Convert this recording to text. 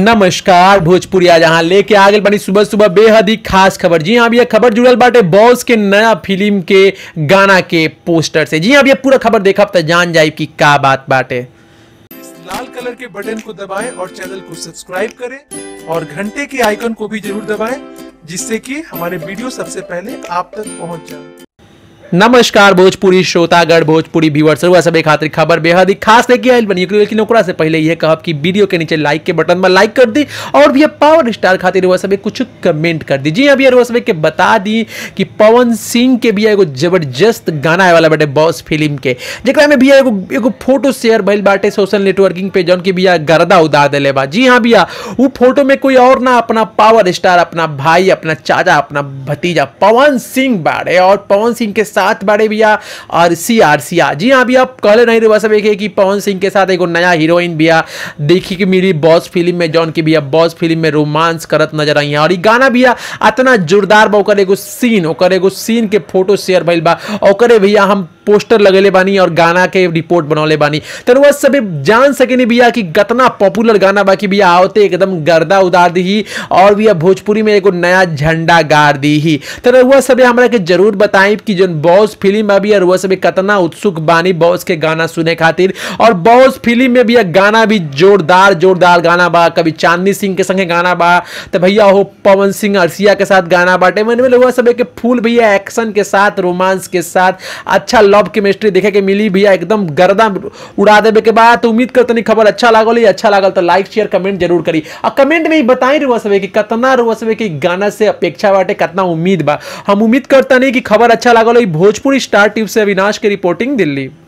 नमस्कार भोजपुरी आज यहाँ लेके आ गए बनी सुबह सुबह बेहद ही खास खबर जी हाँ यह खबर जुड़ल बाटे बॉस के नया फिल्म के गाना के पोस्टर से जी हाँ यह पूरा खबर देखा तो जान जाए कि का बात बाटे लाल कलर के बटन को दबाएं और चैनल को सब्सक्राइब करें और घंटे के आइकन को भी जरूर दबाएं जिससे कि हमारे वीडियो सबसे पहले आप तक पहुंच जाए नमस्कार भोजपुरी श्रोतागढ़ भोजपुरी व्यूवर्स हुआ सभी खातिर खबर बेहद ही खास लेके आई बनी क्योंकि नौकरा से पहले यह कहब कि वीडियो के नीचे लाइक के बटन में लाइक कर दी और भैया पावर स्टार खातिर वह सभी कुछ कमेंट कर दी जी हाँ भैया सभी के बता दी कि पवन सिंह के भी एगो जबरदस्त गाना आए वाला बटे बॉस फिल्म के जरा में भैया एगो एगो फोटो शेयर भइल बाटे सोशल नेटवर्किंग पे जौन की भैया गर्दा उदा दिले बा जी हाँ भैया वो फोटो में कोई और ना अपना पावर स्टार अपना भाई अपना चाचा अपना भतीजा पवन सिंह बाड़े और पवन सिंह के साथ बड़े भैया और C R C R G हाँ भैया आप कहले नहीं रहे सब एक पवन सिंह के साथ एक नया हीरोइन भैया देखी कि मेरी बॉस फिल्म में जॉन की भैया बॉस फिल्म में रोमांस करत नजर आई है और ये गाना भैया इतना जोरदार बा एगो सीन एगो सीन के फोटो शेयर भइल बा भैया हम पोस्टर लगेले बानी और गाना के रिपोर्ट बनौले बानी तनु वह सभी जान सके भैया कि कितना पॉपुलर गाना बाकी भैया आवते एकदम गर्दा उदार दी ही और भैया भोजपुरी में एगो नया झंडा गाड़ दी ही तनु वह सभी हमारा के जरूर बताई कि जन बॉस फिल्म में भी वह सब कितना उत्सुक बानी बॉस के गाना सुने खातिर और बॉस फिल्म में भैया गाना भी जोरदार जोरदार गाना बा कभी चांदनी सिंह के संगे गाना बा तो भैया हो पवन सिंह अरसिया के साथ गाना बाटे मैंने लोग सब फूल भैया एक्शन के साथ रोमांस के साथ अच्छा लव केमिस्ट्री देखे के मिली भैया एकदम गर्दा उड़ा देवे के बाद तो उम्मीद कर तीन खबर अच्छा लागल अच्छा लागल तो लाइक शेयर कमेंट जरूर करी और कमेंट में ही रुआ सब कि कितना रुआ सब कि गाना से अपेक्षा बाटे कितना उम्मीद बा हम उम्मीद करता नहीं कि खबर अच्छा लागल भोजपुरी स्टार ट्यूब से अविनाश के रिपोर्टिंग दिल्ली